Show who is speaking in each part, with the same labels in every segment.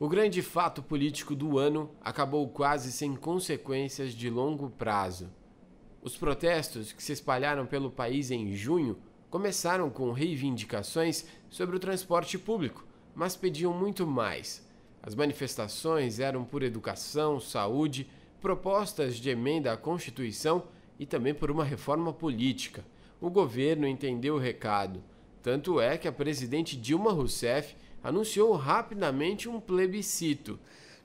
Speaker 1: O grande fato político do ano acabou quase sem consequências de longo prazo. Os protestos que se espalharam pelo país em junho começaram com reivindicações sobre o transporte público, mas pediam muito mais. As manifestações eram por educação, saúde, propostas de emenda à Constituição e também por uma reforma política. O governo entendeu o recado. Tanto é que a presidente Dilma Rousseff anunciou rapidamente um plebiscito.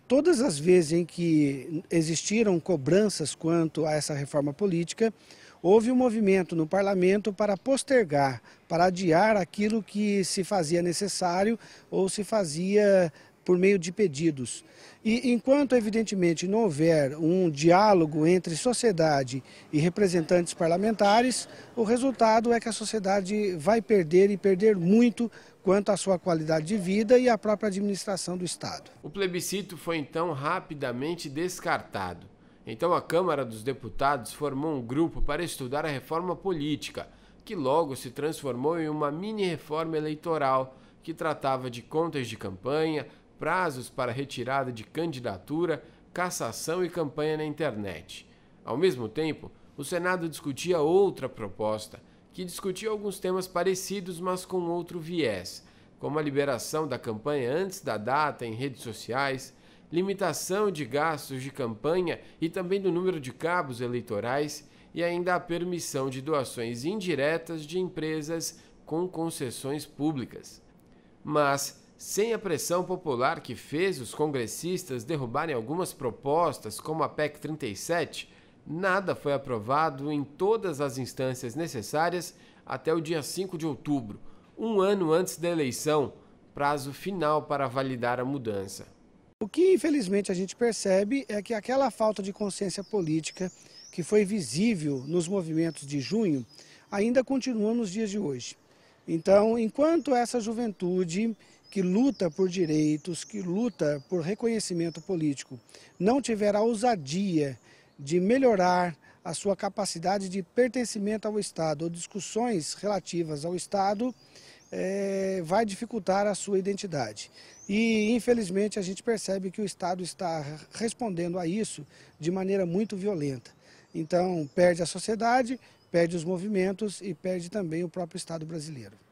Speaker 2: Todas as vezes em que existiram cobranças quanto a essa reforma política, houve um movimento no parlamento para postergar, para adiar aquilo que se fazia necessário ou se fazia por meio de pedidos. E enquanto, evidentemente, não houver um diálogo entre sociedade e representantes parlamentares, o resultado é que a sociedade vai perder e perder muito quanto à sua qualidade de vida e à própria administração do Estado.
Speaker 1: O plebiscito foi então rapidamente descartado. Então a Câmara dos Deputados formou um grupo para estudar a reforma política, que logo se transformou em uma mini reforma eleitoral que tratava de contas de campanha, prazos para retirada de candidatura, cassação e campanha na internet. Ao mesmo tempo, o Senado discutia outra proposta, que discutia alguns temas parecidos, mas com outro viés, como a liberação da campanha antes da data em redes sociais, limitação de gastos de campanha e também do número de cabos eleitorais e ainda a permissão de doações indiretas de empresas com concessões públicas. Mas sem a pressão popular que fez os congressistas derrubarem algumas propostas, como a PEC 37, nada foi aprovado em todas as instâncias necessárias até o dia 5 de outubro, um ano antes da eleição, prazo final para validar a mudança.
Speaker 2: O que infelizmente a gente percebe é que aquela falta de consciência política que foi visível nos movimentos de junho ainda continua nos dias de hoje. Então, enquanto essa juventude que luta por direitos, que luta por reconhecimento político, não tiver a ousadia de melhorar a sua capacidade de pertencimento ao Estado ou discussões relativas ao Estado, é, vai dificultar a sua identidade. E, infelizmente, a gente percebe que o Estado está respondendo a isso de maneira muito violenta. Então, perde a sociedade, perde os movimentos e perde também o próprio Estado brasileiro.